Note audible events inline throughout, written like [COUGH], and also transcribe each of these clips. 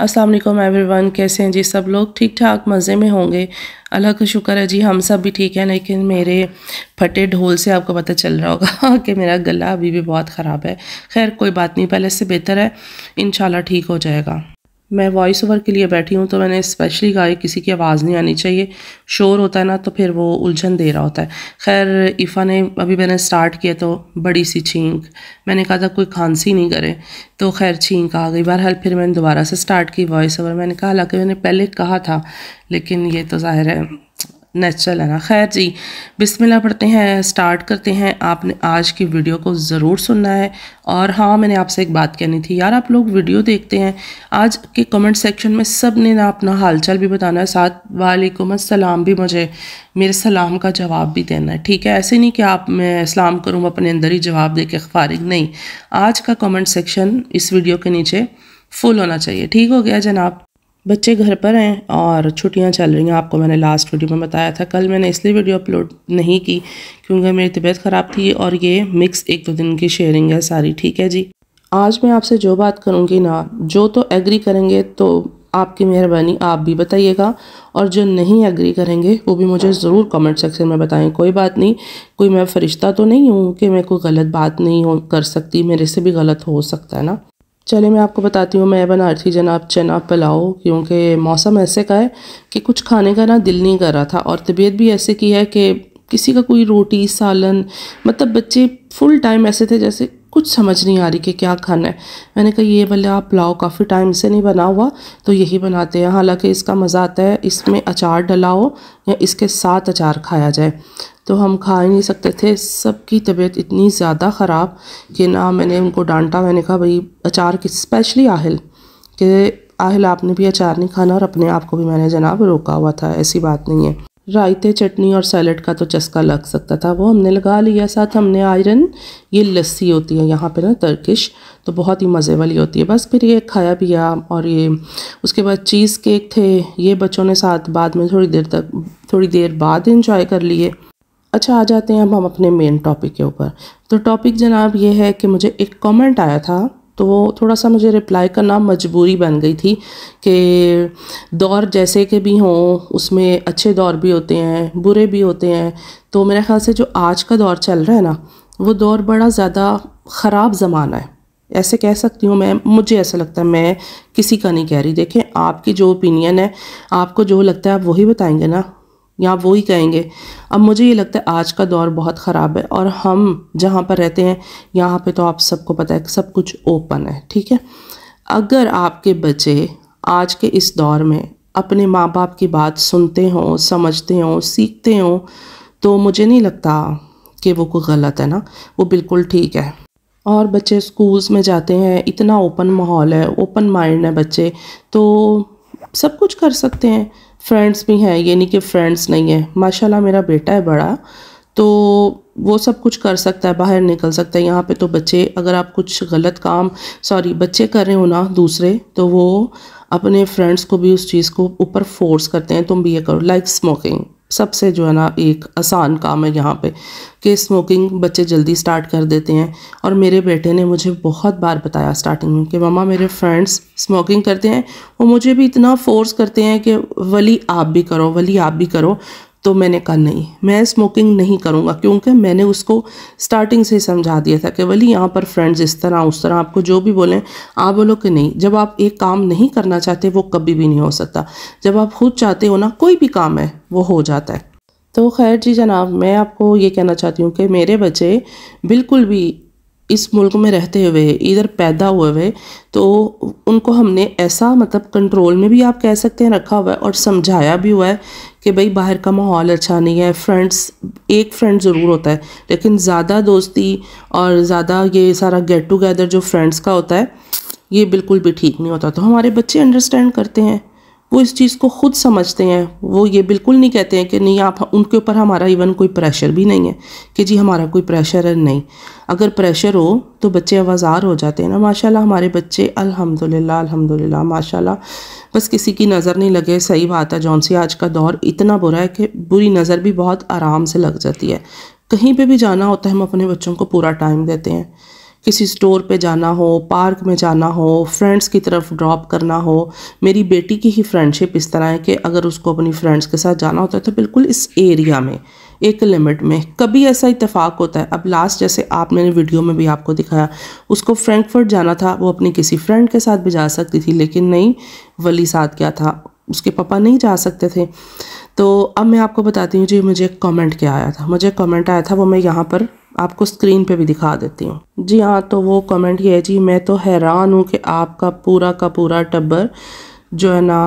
अस्सलाम वालेकुम एवरीवन कैसे हैं जी सब लोग ठीक ठाक मज़े में होंगे अल्लाह का शुक्र है जी हम सब भी ठीक हैं लेकिन मेरे फटे ढोल से आपको पता चल रहा होगा [LAUGHS] कि मेरा गला अभी भी बहुत ख़राब है खैर कोई बात नहीं पहले से बेहतर है इन ठीक हो जाएगा मैं वॉइस ओवर के लिए बैठी हूँ तो मैंने स्पेशली कहा किसी की आवाज़ नहीं आनी चाहिए शोर होता है ना तो फिर वो उलझन दे रहा होता है खैर इफ़ा ने अभी मैंने स्टार्ट किया तो बड़ी सी छींक मैंने कहा था कोई खांसी नहीं करे तो खैर छींक आ गई बहरहाल फिर मैंने दोबारा से स्टार्ट की वॉइस ओवर मैंने कहा हालाँकि मैंने पहले कहा था लेकिन ये तो ज़ाहिर है नेचुरल है ना खैर जी बिस्मिल्लाह पढ़ते हैं स्टार्ट करते हैं आपने आज की वीडियो को ज़रूर सुनना है और हाँ मैंने आपसे एक बात कहनी थी यार आप लोग वीडियो देखते हैं आज के कमेंट सेक्शन में सब ने ना अपना हालचाल भी बताना है साथ वालेकुम अस्सलाम भी मुझे मेरे सलाम का जवाब भी देना है ठीक है ऐसे नहीं कि आप मैं सलाम करूँ अपने अंदर ही जवाब दे के फारिग नहीं आज का कमेंट सेक्शन इस वीडियो के नीचे फुल होना चाहिए ठीक हो गया जनाब बच्चे घर पर हैं और छुट्टियां चल रही हैं आपको मैंने लास्ट वीडियो में बताया था कल मैंने इसलिए वीडियो अपलोड नहीं की क्योंकि मेरी तबीयत ख़राब थी और ये मिक्स एक दो दिन की शेयरिंग है सारी ठीक है जी आज मैं आपसे जो बात करूँगी ना जो तो एग्री करेंगे तो आपकी मेहरबानी आप भी बताइएगा और जो नहीं एग्री करेंगे वो भी मुझे ज़रूर कमेंट सेक्शन में बताएं कोई बात नहीं कोई मैं फरिश्ता तो नहीं हूँ कि मैं कोई गलत बात नहीं हो कर सकती मेरे से भी गलत हो सकता है ना चले मैं आपको बताती हूँ मैं बना रही थी जनाब चना पुलाव क्योंकि मौसम ऐसे का है कि कुछ खाने का ना दिल नहीं कर रहा था और तबीयत भी ऐसे की है कि किसी का कोई रोटी सालन मतलब बच्चे फुल टाइम ऐसे थे जैसे कुछ समझ नहीं आ रही कि क्या खाना है मैंने कहा ये भले आप पुलाव काफ़ी टाइम से नहीं बना हुआ तो यही बनाते हैं हालांकि इसका मज़ा आता है इसमें अचार डलाओ या इसके साथ अचार खाया जाए तो हम खा ही नहीं सकते थे सबकी तबीयत इतनी ज़्यादा ख़राब कि ना मैंने उनको डांटा मैंने कहा भाई अचार की स्पेशली आहिल कि आहिल आपने भी अचार नहीं खाना और अपने आप को भी मैंने जनाब रोका हुआ था ऐसी बात नहीं है रायते चटनी और सैलड का तो चस्का लग सकता था वो हमने लगा लिया साथ हमने आयरन ये लस्सी होती है यहाँ पे ना तर्किश तो बहुत ही मज़े वाली होती है बस फिर ये खाया पिया और ये उसके बाद चीज़ केक थे ये बच्चों ने साथ बाद में थोड़ी देर तक थोड़ी देर बाद इंजॉय कर लिए अच्छा आ जाते हैं अब हम अपने मेन टॉपिक के ऊपर तो टॉपिक जनाब ये है कि मुझे एक कमेंट आया था तो वो थोड़ा सा मुझे रिप्लाई करना मजबूरी बन गई थी कि दौर जैसे के भी हों उसमें अच्छे दौर भी होते हैं बुरे भी होते हैं तो मेरे ख्याल से जो आज का दौर चल रहा है ना वो दौर बड़ा ज़्यादा ख़राब ज़माना है ऐसे कह सकती हूँ मैं मुझे ऐसा लगता है मैं किसी का नहीं कह रही देखें आपकी जो ओपिनियन है आपको जो लगता है आप वही बताएंगे ना या आप वो ही कहेंगे अब मुझे ये लगता है आज का दौर बहुत ख़राब है और हम जहाँ पर रहते हैं यहाँ पे तो आप सबको पता है कि सब कुछ ओपन है ठीक है अगर आपके बच्चे आज के इस दौर में अपने माँ बाप की बात सुनते हों समझते हों सीखते हों तो मुझे नहीं लगता कि वो कोई गलत है ना वो बिल्कुल ठीक है और बच्चे स्कूल्स में जाते हैं इतना ओपन माहौल है ओपन माइंड है बच्चे तो सब कुछ कर सकते हैं फ्रेंड्स भी हैं यानी कि फ्रेंड्स नहीं है माशाल्लाह मेरा बेटा है बड़ा तो वो सब कुछ कर सकता है बाहर निकल सकता है यहाँ पे तो बच्चे अगर आप कुछ गलत काम सॉरी बच्चे कर रहे हो ना दूसरे तो वो अपने फ्रेंड्स को भी उस चीज़ को ऊपर फोर्स करते हैं तुम भी ये करो लाइक स्मोकिंग सबसे जो है ना एक आसान काम है यहाँ पे कि स्मोकिंग बच्चे जल्दी स्टार्ट कर देते हैं और मेरे बेटे ने मुझे बहुत बार बताया स्टार्टिंग में कि मामा मेरे फ्रेंड्स स्मोकिंग करते हैं वो मुझे भी इतना फोर्स करते हैं कि वली आप भी करो वली आप भी करो तो मैंने कहा नहीं मैं स्मोकिंग नहीं करूँगा क्योंकि मैंने उसको स्टार्टिंग से समझा दिया था कि भली यहाँ पर फ्रेंड्स इस तरह उस तरह आपको जो भी बोलें आप बोलो कि नहीं जब आप एक काम नहीं करना चाहते वो कभी भी नहीं हो सकता जब आप खुद चाहते हो ना कोई भी काम है वो हो जाता है तो खैर जी जनाब मैं आपको ये कहना चाहती हूँ कि मेरे बच्चे बिल्कुल भी इस मुल्क में रहते हुए इधर पैदा हुए हुए तो उनको हमने ऐसा मतलब कंट्रोल में भी आप कह सकते हैं रखा हुआ है और समझाया भी हुआ है कि भाई बाहर का माहौल अच्छा नहीं है फ्रेंड्स एक फ्रेंड ज़रूर होता है लेकिन ज़्यादा दोस्ती और ज़्यादा ये सारा गेट टुगेदर जो फ्रेंड्स का होता है ये बिल्कुल भी ठीक नहीं होता तो हमारे बच्चे अंडरस्टैंड करते हैं वो इस चीज़ को खुद समझते हैं वो ये बिल्कुल नहीं कहते हैं कि नहीं आप उनके ऊपर हमारा इवन कोई प्रेशर भी नहीं है कि जी हमारा कोई प्रेशर है नहीं अगर प्रेशर हो तो बच्चे आवाज़ार हो जाते हैं ना माशाल्लाह हमारे बच्चे अल्हम्दुलिल्लाह अल्हम्दुलिल्लाह माशाल्लाह बस किसी की नज़र नहीं लगे सही बात है जौन सी आज का दौर इतना बुरा है कि बुरी नज़र भी बहुत आराम से लग जाती है कहीं पर भी जाना होता है हम अपने बच्चों को पूरा टाइम देते हैं किसी स्टोर पे जाना हो पार्क में जाना हो फ्रेंड्स की तरफ ड्रॉप करना हो मेरी बेटी की ही फ्रेंडशिप इस तरह है कि अगर उसको अपनी फ्रेंड्स के साथ जाना होता है तो बिल्कुल इस एरिया में एक लिमिट में कभी ऐसा इतफाक़ होता है अब लास्ट जैसे आप मैंने वीडियो में भी आपको दिखाया उसको फ्रैंकफर्ट जाना था वो अपनी किसी फ्रेंड के साथ भी जा सकती थी लेकिन नहीं वली साथ क्या था उसके पापा नहीं जा सकते थे तो अब मैं आपको बताती हूँ जी मुझे कमेंट क्या आया था मुझे कमेंट आया था वो मैं यहाँ पर आपको स्क्रीन पे भी दिखा देती हूँ जी हाँ तो वो कमेंट किया जी मैं तो हैरान हूँ कि आपका पूरा का पूरा टब्बर जो है ना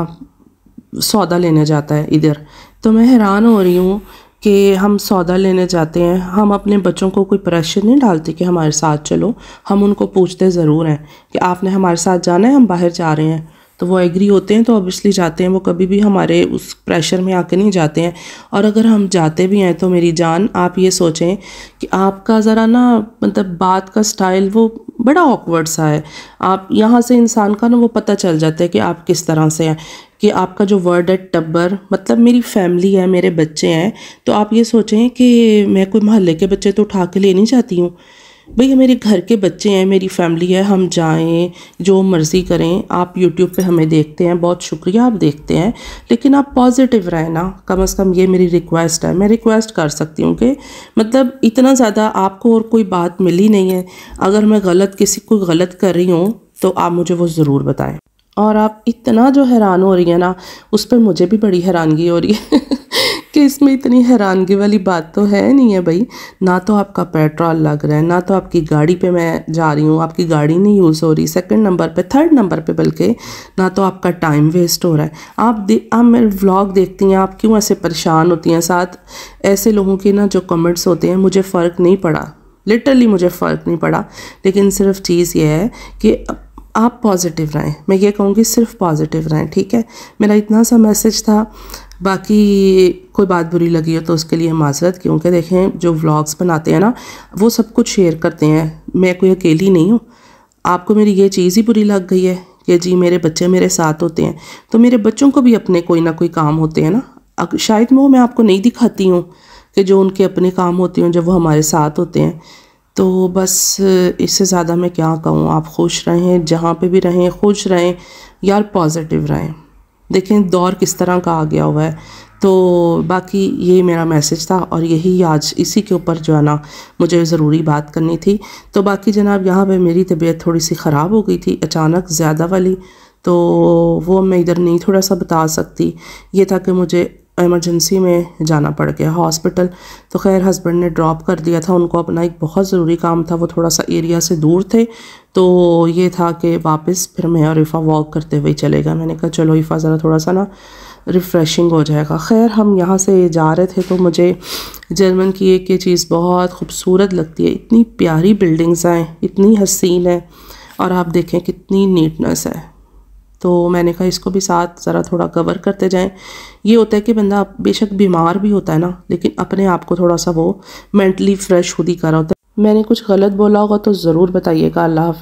सौदा लेने जाता है इधर तो मैं हैरान हो रही हूँ कि हम सौदा लेने जाते हैं हम अपने बच्चों को कोई प्रेशर नहीं डालते कि हमारे साथ चलो हम उनको पूछते ज़रूर हैं कि आपने हमारे साथ जाना है हम बाहर जा रहे हैं तो वो एग्री होते हैं तो ऑब्वियसली जाते हैं वो कभी भी हमारे उस प्रेशर में आके नहीं जाते हैं और अगर हम जाते भी हैं तो मेरी जान आप ये सोचें कि आपका ज़रा ना मतलब बात का स्टाइल वो बड़ा ऑकवर्ड सा है आप यहाँ से इंसान का ना वो पता चल जाता है कि आप किस तरह से हैं कि आपका जो वर्ड है टब्बर मतलब मेरी फैमिली है मेरे बच्चे हैं तो आप ये सोचें कि मैं कोई मोहल्ले के बच्चे तो उठा के ले नहीं जाती हूँ भैया मेरे घर के बच्चे हैं मेरी फैमिली है हम जाएं जो मर्ज़ी करें आप यूट्यूब पे हमें देखते हैं बहुत शुक्रिया आप देखते हैं लेकिन आप पॉजिटिव रहें ना कम अज़ कम ये मेरी रिक्वेस्ट है मैं रिक्वेस्ट कर सकती हूँ कि मतलब इतना ज़्यादा आपको और कोई बात मिली नहीं है अगर मैं गलत किसी को गलत कर रही हूँ तो आप मुझे वो ज़रूर बताएँ और आप इतना जो हैरान हो रही है ना उस पर मुझे भी बड़ी हैरानगी हो रही है [LAUGHS] कि इसमें इतनी हैरानगी वाली बात तो है नहीं है भाई ना तो आपका पेट्रोल लग रहा है ना तो आपकी गाड़ी पे मैं जा रही हूँ आपकी गाड़ी नहीं यूज़ हो रही सेकंड नंबर पे थर्ड नंबर पे बल्कि ना तो आपका टाइम वेस्ट हो रहा है आप दे आप मेरे व्लॉग देखती हैं आप क्यों ऐसे परेशान होती हैं साथ ऐसे लोगों के ना जो कमेंट्स होते हैं मुझे फ़र्क नहीं पड़ा लिटरली मुझे फ़र्क नहीं पड़ा लेकिन सिर्फ चीज़ यह है कि आप पॉजिटिव रहें मैं ये कहूँगी सिर्फ पॉजिटिव रहें ठीक है मेरा इतना सा मैसेज था बाकी कोई बात बुरी लगी हो तो उसके लिए माजरत क्योंकि देखें जो व्लॉग्स बनाते हैं ना वो सब कुछ शेयर करते हैं मैं कोई अकेली नहीं हूँ आपको मेरी ये चीज़ ही बुरी लग गई है कि जी मेरे बच्चे मेरे साथ होते हैं तो मेरे बच्चों को भी अपने कोई ना कोई काम होते हैं ना शायद वो मैं आपको नहीं दिखाती हूँ कि जो उनके अपने काम होते हैं जब वो हमारे साथ होते हैं तो बस इससे ज़्यादा मैं क्या कहूँ आप खुश रहें जहाँ पे भी रहें खुश रहें यार पॉजिटिव रहें देखें दौर किस तरह का आ गया हुआ है तो बाकी यही मेरा मैसेज था और यही आज इसी के ऊपर जो है ना मुझे ज़रूरी बात करनी थी तो बाकी जनाब यहाँ पे मेरी तबीयत थोड़ी सी ख़राब हो गई थी अचानक ज़्यादा वाली तो वो मैं इधर नहीं थोड़ा सा बता सकती ये था कि मुझे इमरजेंसी में जाना पड़ गया हॉस्पिटल तो खैर हस्बैंड ने ड्रॉप कर दिया था उनको अपना एक बहुत ज़रूरी काम था वो थोड़ा सा एरिया से दूर थे तो ये था कि वापस फिर मैं और इफ़ा वॉक करते हुए चले गए मैंने कहा चलो इफ़ा ज़रा थोड़ा सा ना रिफ़्रेशिंग हो जाएगा खैर हम यहाँ से जा रहे थे तो मुझे जर्मन की एक ये चीज़ बहुत खूबसूरत लगती है इतनी प्यारी बिल्डिंग्स हैं इतनी हसीन है और आप देखें कितनी नीटनेस है तो मैंने कहा इसको भी साथ ज़रा थोड़ा कवर करते जाएं ये होता है कि बंदा बेशक बीमार भी होता है ना लेकिन अपने आप को थोड़ा सा वो मेंटली फ़्रेश खुद ही कर रहा होता है मैंने कुछ गलत बोला होगा तो ज़रूर बताइएगा अल्लाह हाफ